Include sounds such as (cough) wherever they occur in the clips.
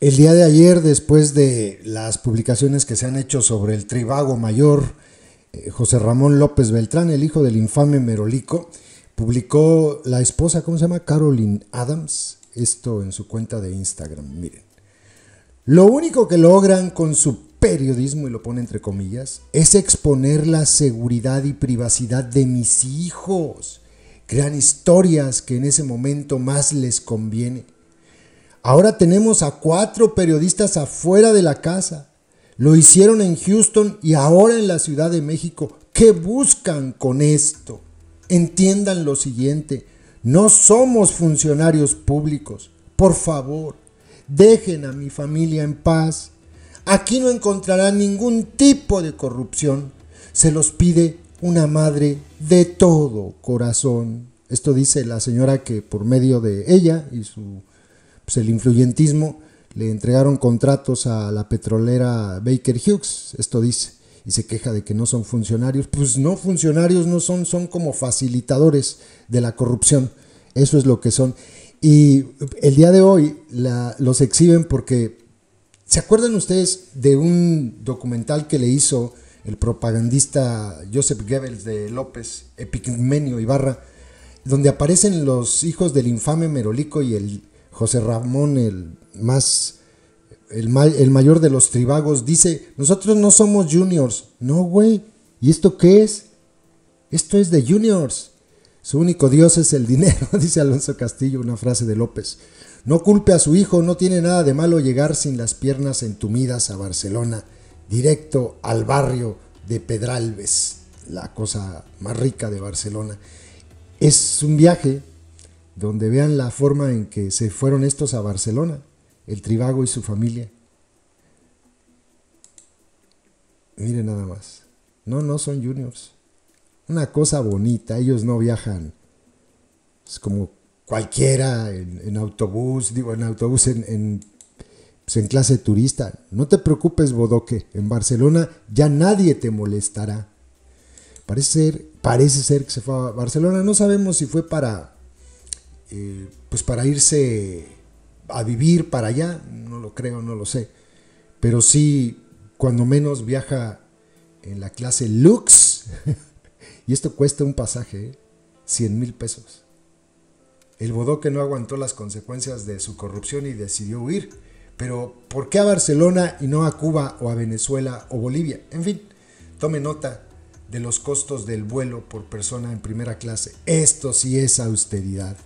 El día de ayer, después de las publicaciones que se han hecho sobre el tribago mayor, eh, José Ramón López Beltrán, el hijo del infame Merolico, publicó la esposa, ¿cómo se llama? Carolyn Adams, esto en su cuenta de Instagram, miren. Lo único que logran con su periodismo, y lo pone entre comillas, es exponer la seguridad y privacidad de mis hijos. Crean historias que en ese momento más les conviene Ahora tenemos a cuatro periodistas afuera de la casa. Lo hicieron en Houston y ahora en la Ciudad de México. ¿Qué buscan con esto? Entiendan lo siguiente. No somos funcionarios públicos. Por favor, dejen a mi familia en paz. Aquí no encontrarán ningún tipo de corrupción. Se los pide una madre de todo corazón. Esto dice la señora que por medio de ella y su pues, el influyentismo, le entregaron contratos a la petrolera Baker Hughes, esto dice, y se queja de que no son funcionarios. Pues no, funcionarios no son, son como facilitadores de la corrupción, eso es lo que son. Y el día de hoy los exhiben porque, ¿se acuerdan ustedes de un documental que le hizo el propagandista Joseph Goebbels de López, Epigmenio Ibarra, donde aparecen los hijos del infame Merolico y el José Ramón, el más, el, mayor de los tribagos, dice, nosotros no somos juniors. No, güey. ¿Y esto qué es? Esto es de juniors. Su único Dios es el dinero, (laughs) dice Alonso Castillo, una frase de López. No culpe a su hijo, no tiene nada de malo llegar sin las piernas entumidas a Barcelona, directo al barrio de Pedralbes, la cosa más rica de Barcelona. Es un viaje donde vean la forma en que se fueron estos a Barcelona, el Tribago y su familia. Miren nada más. No, no son juniors. Una cosa bonita, ellos no viajan. Es como cualquiera en, autobús, digo, en autobús, en, pues, en, clase turista. No te preocupes, Bodoque. En Barcelona ya nadie te molestará. Parece parece ser que se fue a Barcelona. No sabemos si fue para eh, pues para irse a vivir para allá, no lo creo, no lo sé, pero sí, cuando menos viaja en la clase Lux, (laughs) y esto cuesta un pasaje, 100 ¿eh? mil pesos. El bodoque no aguantó las consecuencias de su corrupción y decidió huir. Pero, ¿por qué a Barcelona y no a Cuba o a Venezuela o Bolivia? En fin, tome nota de los costos del vuelo por persona en primera clase. Esto sí es austeridad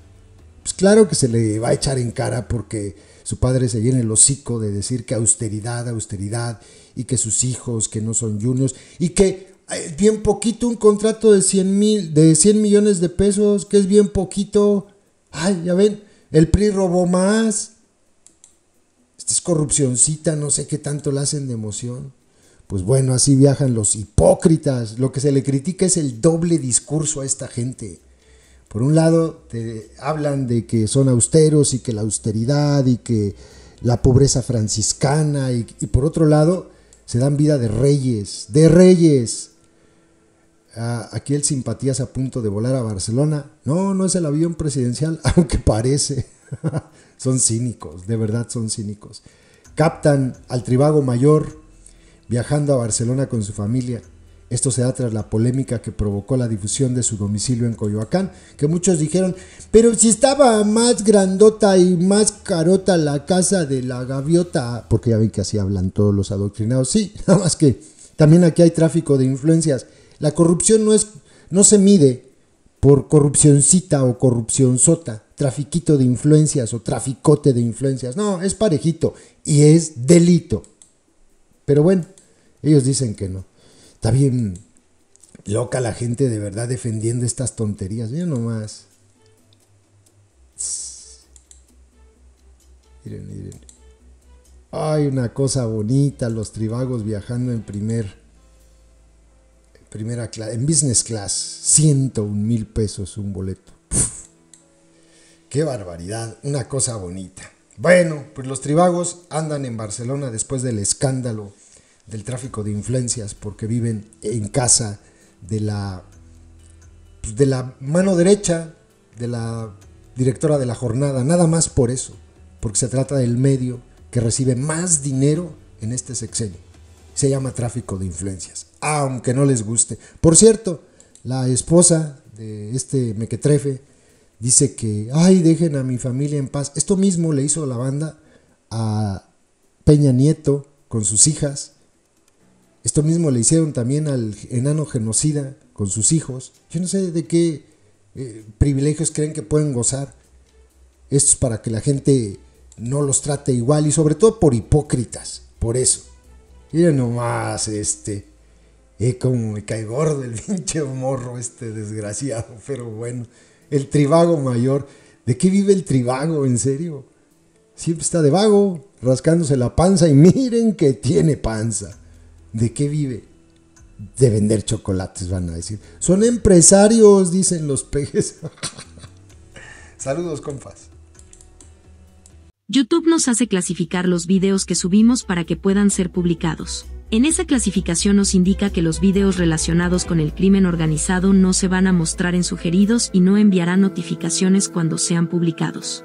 pues claro que se le va a echar en cara porque su padre se llena el hocico de decir que austeridad, austeridad, y que sus hijos, que no son juniors, y que eh, bien poquito un contrato de 100, mil, de 100 millones de pesos, que es bien poquito. Ay, ya ven, el PRI robó más. Esta es corrupcioncita, no sé qué tanto la hacen de emoción. Pues bueno, así viajan los hipócritas. Lo que se le critica es el doble discurso a esta gente. Por un lado, te hablan de que son austeros y que la austeridad y que la pobreza franciscana y, por otro lado, se dan vida de reyes, de reyes. Ah, aquí el es a punto de volar a Barcelona. No, no es el avión presidencial, (laughs) aunque parece. (laughs) son cínicos, de verdad son cínicos. Captan al tribago mayor viajando a Barcelona con su familia. Esto se da tras la polémica que provocó la difusión de su domicilio en Coyoacán, que muchos dijeron, pero si estaba más grandota y más carota la casa de la gaviota, porque ya ven que así hablan todos los adoctrinados, sí, (laughs) nada más que también aquí hay tráfico de influencias. La corrupción no, es, no se mide por corrupcioncita o corrupción sota, trafiquito de influencias o traficote de influencias, no, es parejito y es delito. Pero bueno, ellos dicen que no. Está bien loca la gente de verdad defendiendo estas tonterías. Mira nomás. Miren, miren. Ay, una cosa bonita, los tribagos viajando en primer primera clase, en business class, 101 mil pesos un boleto. qué barbaridad, una cosa bonita. Bueno, pues los tribagos andan en Barcelona después del escándalo del tráfico de influencias porque viven en casa de la, pues, de la mano derecha de la directora de la jornada, nada más por eso, porque se trata del medio que recibe más dinero en este sexenio. Se llama tráfico de influencias, aunque no les guste. Por cierto, la esposa de este mequetrefe dice que, ay, dejen a mi familia en paz. Esto mismo le hizo la banda a Peña Nieto con sus hijas esto mismo le hicieron también al enano genocida con sus hijos. Yo no sé de qué eh, privilegios creen que pueden gozar. Esto es para que la gente no los trate igual y sobre todo por hipócritas. Por eso. Miren nomás, este. Eh, como me cae gordo el (laughs) pinche morro este desgraciado. Pero bueno, el tribago mayor. ¿De qué vive el tribago, en serio? Siempre está de vago, rascándose la panza y miren que tiene panza. ¿De qué vive? De vender chocolates, van a decir. Son empresarios, dicen los pejes. (laughs) Saludos, compas. YouTube nos hace clasificar los videos que subimos para que puedan ser publicados. En esa clasificación nos indica que los videos relacionados con el crimen organizado no se van a mostrar en sugeridos y no enviará notificaciones cuando sean publicados.